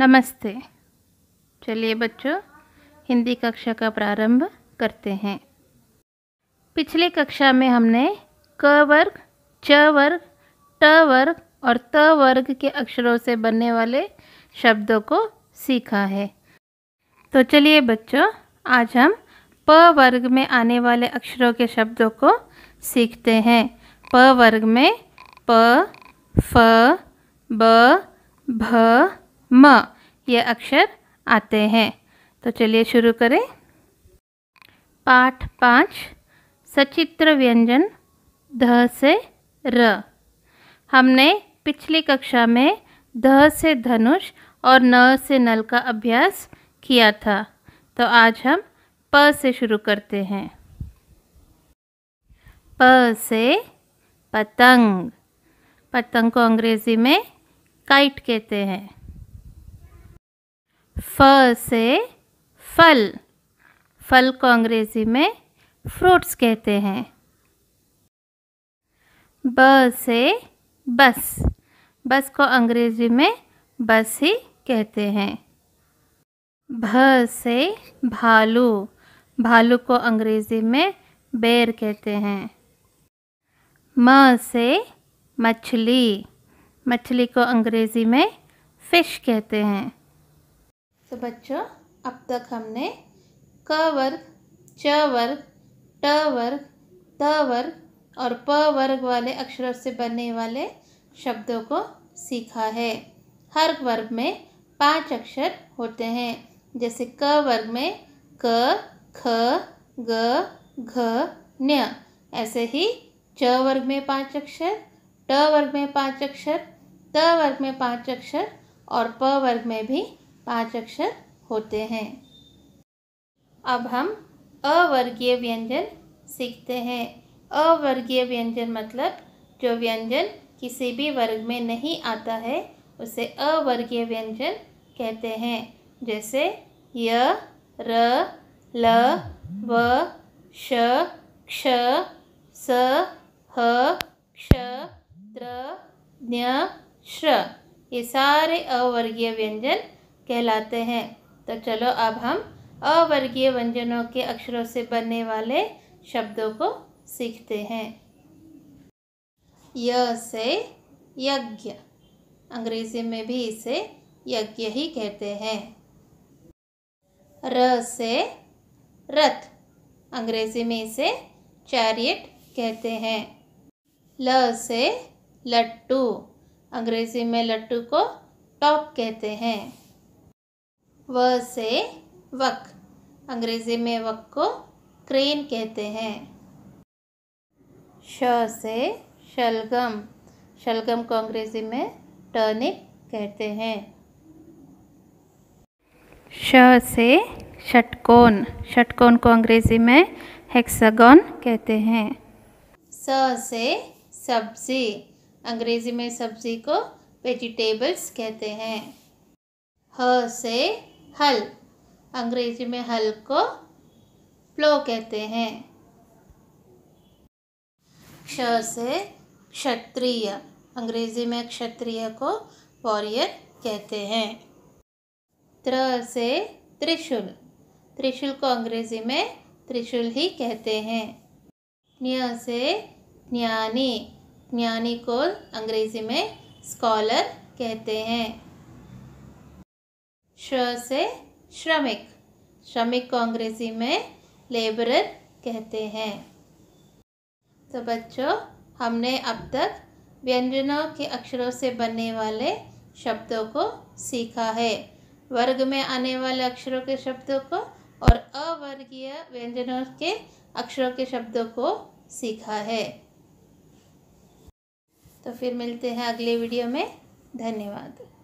नमस्ते चलिए बच्चों हिंदी कक्षा का प्रारंभ करते हैं पिछले कक्षा में हमने क वर्ग च वर्ग ट वर्ग और त वर्ग के अक्षरों से बनने वाले शब्दों को सीखा है तो चलिए बच्चों आज हम प वर्ग में आने वाले अक्षरों के शब्दों को सीखते हैं प वर्ग में प फ ब भ म ये अक्षर आते हैं तो चलिए शुरू करें पाठ पाँच सचित्र व्यंजन ध से र हमने पिछली कक्षा में ध से धनुष और न से नल का अभ्यास किया था तो आज हम प से शुरू करते हैं प से पतंग पतंग को अंग्रेज़ी में काइट कहते हैं फ से फल फल को अंग्रेज़ी में फ्रूट्स कहते हैं ब से बस बस को अंग्रेज़ी में बस ही कहते हैं भ से भालू भालू को अंग्रेज़ी में बेर कहते हैं म से मछली मछली को अंग्रेज़ी में फ़िश कहते हैं तो बच्चों अब तक हमने क वर्ग च वर्ग ट वर्ग त वर्ग और प वर्ग वाले अक्षरों से बनने वाले शब्दों को सीखा है हर वर्ग में पांच अक्षर होते हैं जैसे क वर्ग में क ख ग घ न्य ऐसे ही च वर्ग में पांच अक्षर ट वर्ग में पांच अक्षर त वर्ग में पांच अक्षर और प वर्ग में भी पांच अक्षर होते हैं अब हम अवर्गीय व्यंजन सीखते हैं अवर्गीय व्यंजन मतलब जो व्यंजन किसी भी वर्ग में नहीं आता है उसे अवर्गीय व्यंजन कहते हैं जैसे य र ल व श क्ष स ह क्ष त्र ज्ञ श्र ये सारे अवर्गीय व्यंजन कहलाते हैं तो चलो अब हम अवर्गीय व्यंजनों के अक्षरों से बनने वाले शब्दों को सीखते हैं य से यज्ञ अंग्रेजी में भी इसे यज्ञ ही कहते हैं र से रथ अंग्रेजी में इसे चैरियट कहते हैं ल से लट्टू अंग्रेजी में लट्टू को टॉप कहते हैं व से वक अंग्रेज़ी में वक को क्रेन कहते हैं श से शलगम शलगम को अंग्रेज़ी में टर्निप कहते हैं श से षटकोण षटकोण को अंग्रेज़ी में हेक्सागन कहते हैं स से सब्ज़ी अंग्रेज़ी में सब्ज़ी को वेजिटेबल्स कहते हैं ह से हल अंग्रेजी में हल को प्लो कहते हैं क्ष से क्षत्रिय अंग्रेजी में क्षत्रिय को वॉरियर कहते हैं त्र से त्रिशूल त्रिशूल को अंग्रेजी में त्रिशूल ही कहते हैं न्य से ज्ञानी ज्ञानी को अंग्रेजी में स्कॉलर कहते हैं श से श्रमिक श्रमिक को अंग्रेज़ी में लेबरर कहते हैं तो बच्चों हमने अब तक व्यंजनों के अक्षरों से बनने वाले शब्दों को सीखा है वर्ग में आने वाले अक्षरों के शब्दों को और अवर्गीय व्यंजनों के अक्षरों के शब्दों को सीखा है तो फिर मिलते हैं अगले वीडियो में धन्यवाद